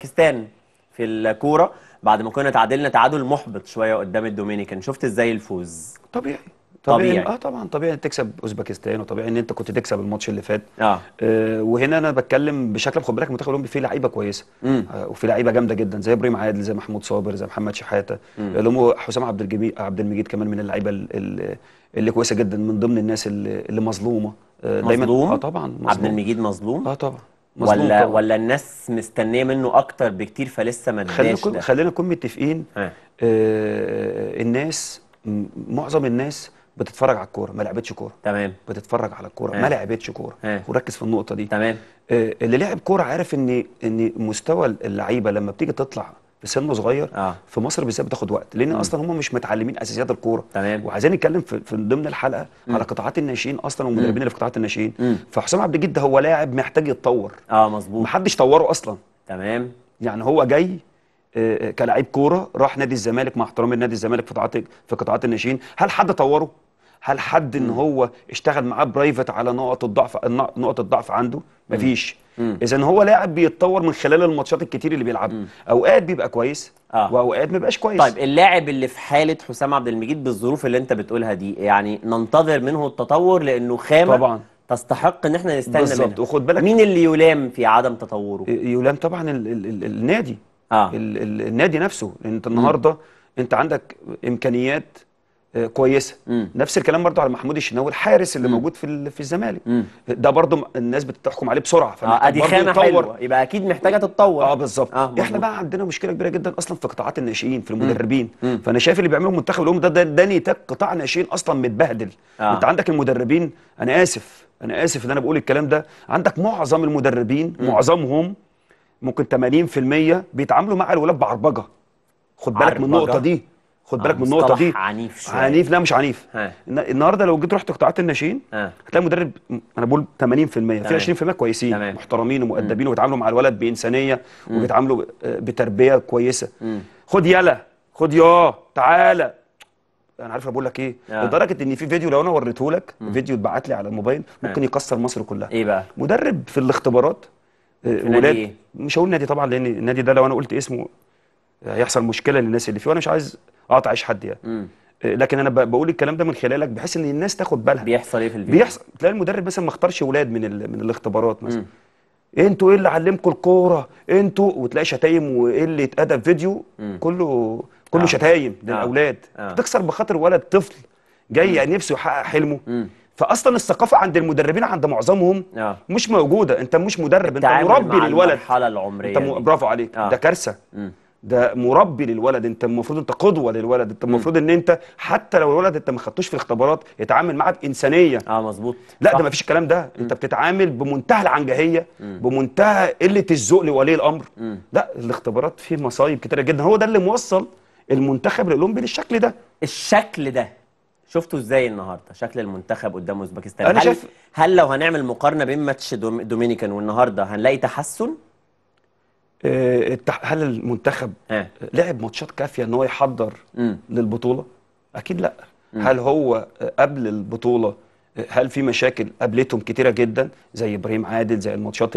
باكستان في الكوره بعد ما كنا تعادلنا تعادل محبط شويه قدام الدومينيكان شفت ازاي الفوز طبيعي طبيعي, طبيعي. اه طبعا طبيعي تكسب اوزباكستان وطبيعي ان انت كنت تكسب الماتش اللي فات آه. آه وهنا انا بتكلم بشكل خد بالك المنتخب الاولمبي فيه لعيبه كويسه آه وفي لعيبه جامده جدا زي ابراهيم عادل زي محمود صابر زي محمد شحاته آه، لو حسام عبد الجميل عبد المجيد كمان من اللعيبه اللي, اللي كويسه جدا من ضمن الناس اللي, اللي مظلومه آه مظلوم؟ دايما اه طبعا مظلوم. عبد المجيد مظلوم اه طبعا ولا طبعا. ولا الناس مستنيه منه اكتر بكتير فلسه ما اداش خلينا خلينا نكون متفقين آه, آه، الناس معظم الناس بتتفرج على الكوره ما لعبتش كوره تمام بتتفرج على الكوره آه. ما لعبتش كوره آه. وركز في النقطه دي تمام آه اللي لعب كوره عارف ان ان مستوى اللعيبه لما بتيجي تطلع سنه صغير آه. في مصر بالذات بتاخد وقت لان م. اصلا هم مش متعلمين اساسيات الكوره تمام وعايزين نتكلم في, في ضمن الحلقه م. على قطاعات الناشئين اصلا والمدربين اللي في قطاعات الناشئين فحسام عبد الجد هو لاعب محتاج يتطور اه مظبوط محدش طوره اصلا تمام يعني هو جاي آه، آه، كلاعب كوره راح نادي الزمالك مع احترامي لنادي الزمالك في قطاعات في قطاعات الناشئين هل حد طوره هل حد ان هو اشتغل معاه برايفت على نقط الضعف نقط الضعف عنده مفيش اذا هو لاعب بيتطور من خلال الماتشات الكتير اللي بيلعبها اوقات بيبقى كويس آه. واوقات ما بيبقاش كويس طيب اللاعب اللي في حاله حسام عبد المجيد بالظروف اللي انت بتقولها دي يعني ننتظر منه التطور لانه خامه طبعا تستحق ان احنا نستنى بالظبط وخد بالك مين اللي يلام في عدم تطوره يلام طبعا الـ الـ الـ النادي آه. الـ الـ النادي نفسه انت النهارده انت عندك امكانيات آه، كويسه مم. نفس الكلام برضو على محمود الشناوي الحارس اللي مم. موجود في في الزمالك ده برضو الناس بتحكم عليه بسرعه فادي آه خانه حلوه يبقى اكيد محتاجه تتطور اه بالظبط آه احنا بقى عندنا مشكله كبيره جدا اصلا في قطاعات الناشئين في المدربين مم. فانا شايف اللي بيعمله منتخب الاولمبي ده ده, نيتك نتاج قطاع ناشئين اصلا متبهدل آه. انت عندك المدربين انا اسف انا اسف ان انا بقول الكلام ده عندك معظم المدربين مم. معظمهم ممكن 80% بيتعاملوا مع الولاد بعربجه خد بالك من النقطه دي خد بالك من آه، النقطه دي عنيف شوية. عنيف لا مش عنيف ها. النهارده لو جيت رحت قطاعات الناشئين هتلاقي مدرب انا بقول 80% في 20% كويسين تمام. محترمين ومؤدبين وبيتعاملوا مع الولد بانسانيه وبيتعاملوا آه، بتربيه كويسه م. خد يلا خد يا تعالى انا عارف بقول لك ايه آه. لدرجه ان في فيديو لو انا وريته لك فيديو اتبعت لي على الموبايل ممكن آه. يكسر مصر كلها ايه بقى مدرب في الاختبارات في ولاد إيه؟ مش هقول نادي طبعا لان النادي ده لو انا قلت اسمه هيحصل مشكله للناس اللي فيه وانا مش عايز اقطع عيش حد يعني مم. آه، لكن انا بقول الكلام ده من خلالك بحيث ان الناس تاخد بالها بيحصل ايه في البيت بيحصل تلاقي المدرب مثلا ما اختارش اولاد من ال... من الاختبارات مثلا انتوا ايه اللي علمكم الكوره انتوا وتلاقي شتايم وايه اللي اتقدم فيديو مم. كله كله آه. شتايم آه. للاولاد آه. آه. بخاطر ولد طفل جاي مم. يعني نفسه يحقق حلمه مم. فاصلا الثقافه عند المدربين عند معظمهم آه. مش موجوده انت مش مدرب انت مربي للولد انت مربي العمريه انت برافو عليك آه. ده كارثه ده مربي للولد انت المفروض انت قدوه للولد انت المفروض ان انت حتى لو الولد انت ما خدتوش في الاختبارات يتعامل معاه بانسانيه اه مظبوط لا ده ما فيش الكلام ده انت بتتعامل بمنتهى العنجهيه بمنتهى قله الذوق لولي الامر لا الاختبارات فيه مصايب كتيره جدا هو ده اللي موصل المنتخب الاولمبي للشكل ده الشكل ده شفتوا ازاي النهارده شكل المنتخب قدام اوزبكستان هل هل لو هنعمل مقارنه بين ماتش دومينيكان والنهارده هنلاقي تحسن آه، هل المنتخب لعب ماتشات كافيه ان هو يحضر م. للبطوله؟ اكيد لا م. هل هو آه، قبل البطوله آه، هل في مشاكل قابلتهم كتيره جدا زي ابراهيم عادل زي الماتشات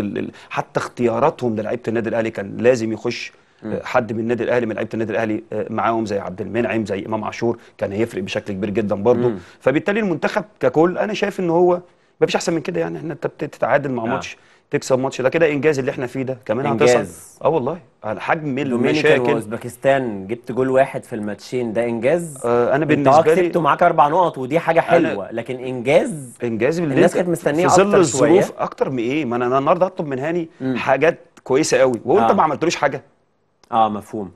حتى اختياراتهم للعيبه النادي الاهلي كان لازم يخش م. حد من النادي الاهلي من لعيبه النادي الاهلي معاهم زي عبد المنعم زي امام عاشور كان هيفرق بشكل كبير جدا برضه فبالتالي المنتخب ككل انا شايف ان هو ما فيش احسن من كده يعني ان انت بتتعادل مع آه. ماتش تكسب ماتش ده كده انجاز اللي احنا فيه ده كمان هتصل اه والله على حجم المشاكل اوزبكستان جبت جول واحد في الماتشين ده انجاز آه انا آه بالنسبه لي كسبته معاك اربع نقط ودي حاجه حلوه لكن انجاز انجاز الناس كانت مستنيه اكتر شويه في ظل الظروف اكتر من ايه ما انا النهارده هطلب من هاني حاجات كويسه قوي وانت آه. ما عملتلوش حاجه اه مفهوم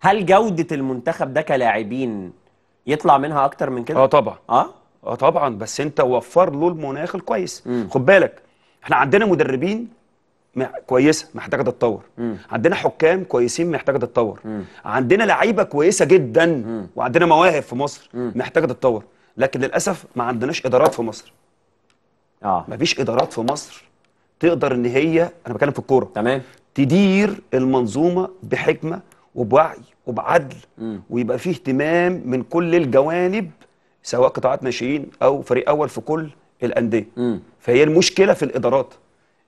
هل جوده المنتخب ده كلاعبين يطلع منها اكتر من كده اه طبعا اه اه طبعا بس انت وفر له المناخ الكويس خد بالك احنا عندنا مدربين كويسه محتاجه تتطور عندنا حكام كويسين محتاجه تتطور عندنا لعيبه كويسه جدا م. وعندنا مواهب في مصر محتاجه تتطور لكن للاسف ما عندناش ادارات في مصر اه مفيش ادارات في مصر تقدر ان هي انا بتكلم في الكوره تمام تدير المنظومه بحكمه وبوعي وبعدل م. ويبقى فيه اهتمام من كل الجوانب سواء قطاعات ناشئين او فريق اول في كل الانديه فهي المشكله في الادارات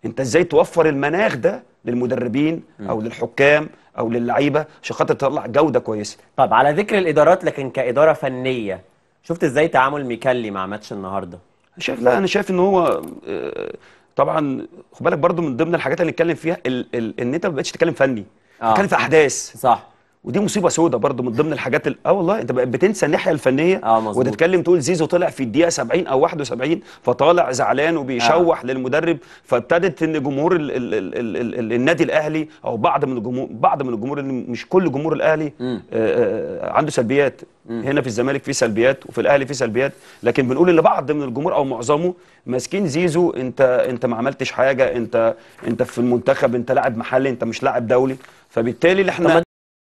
انت ازاي توفر المناخ ده للمدربين او للحكام او للعيبه عشان خاطر تطلع جوده كويسه طب على ذكر الادارات لكن كاداره فنيه شفت ازاي تعامل ميكالي مع ماتش النهارده شايف لا انا شايف ان هو آه، طبعا خد بالك برضه من ضمن الحاجات اللي نتكلم فيها ان انت ما بقتش تتكلم فني آه. تتكلم في احداث صح ودي مصيبه سوداء برضو من ضمن الحاجات اه والله انت بقت بتنسى الناحيه الفنيه آه وتتكلم تقول زيزو طلع في الدقيقه 70 او 71 فطالع زعلان وبيشوح آه. للمدرب فابتدت ان جمهور الـ الـ الـ الـ الـ الـ النادي الاهلي او بعض من الجمهور بعض من الجمهور مش كل جمهور الاهلي آه،, آه آه عنده سلبيات م. هنا في الزمالك في سلبيات وفي الاهلي في سلبيات لكن بنقول ان بعض من الجمهور او معظمه ماسكين زيزو انت انت ما عملتش حاجه انت انت في المنتخب انت لاعب محلي انت مش لاعب دولي فبالتالي احنا